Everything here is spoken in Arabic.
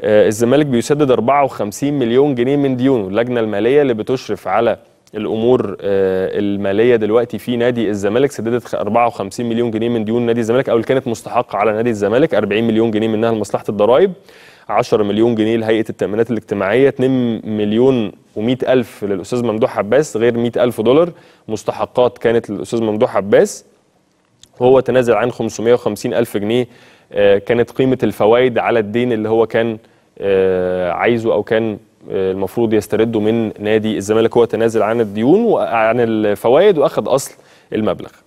آه، الزمالك بيسدد 54 مليون جنيه من ديونه اللجنه الماليه اللي بتشرف على الامور آه، الماليه دلوقتي في نادي الزمالك سددت 54 مليون جنيه من ديون نادي الزمالك او اللي كانت مستحقه على نادي الزمالك 40 مليون جنيه منها لمصلحه الضرائب 10 مليون جنيه لهيئه التامينات الاجتماعيه 2 مليون و100 الف للاستاذ ممدوح عباس غير 100 الف دولار مستحقات كانت للاستاذ ممدوح عباس وهو تنازل عن 550 الف جنيه آه، كانت قيمه الفوائد على الدين اللي هو كان آه، عايزه او كان آه، المفروض يسترده من نادي الزمالك هو تنازل عن الديون وعن الفوائد واخذ اصل المبلغ